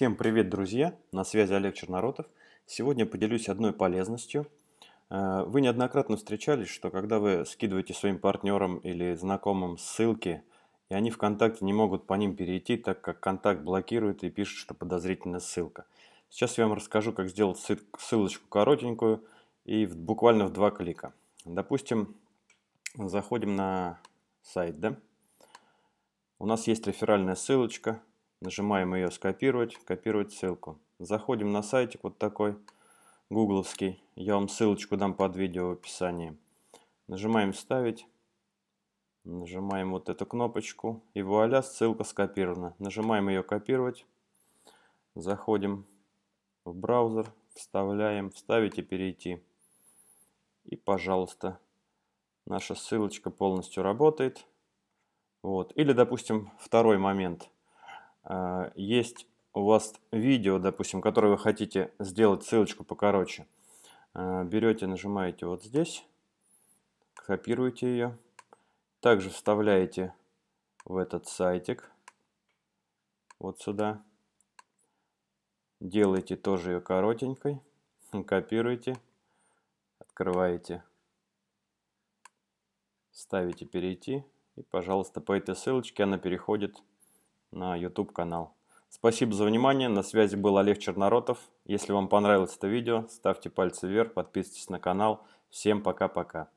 Всем привет, друзья! На связи Олег Черноротов. Сегодня поделюсь одной полезностью. Э, вы неоднократно встречались, что когда вы скидываете своим партнерам или знакомым ссылки, и они ВКонтакте не могут по ним перейти, так как контакт блокирует и пишет, что подозрительная ссылка. Сейчас я вам расскажу, как сделать ссылочку коротенькую и буквально в два клика. Допустим, заходим на сайт, да? У нас есть реферальная ссылочка – Нажимаем ее скопировать, копировать ссылку. Заходим на сайтик вот такой гугловский. Я вам ссылочку дам под видео в описании. Нажимаем «Вставить». Нажимаем вот эту кнопочку. И вуаля, ссылка скопирована. Нажимаем ее «Копировать». Заходим в браузер, вставляем «Вставить и перейти». И, пожалуйста, наша ссылочка полностью работает. Вот. Или, допустим, второй момент. А, есть у вас видео, допустим, которое вы хотите сделать ссылочку покороче, а, берете, нажимаете вот здесь, копируете ее, также вставляете в этот сайтик, вот сюда, делаете тоже ее коротенькой, копируете, открываете, ставите перейти, и, пожалуйста, по этой ссылочке она переходит на YouTube канал. Спасибо за внимание, на связи был Олег Черноротов. Если вам понравилось это видео, ставьте пальцы вверх, подписывайтесь на канал. Всем пока-пока.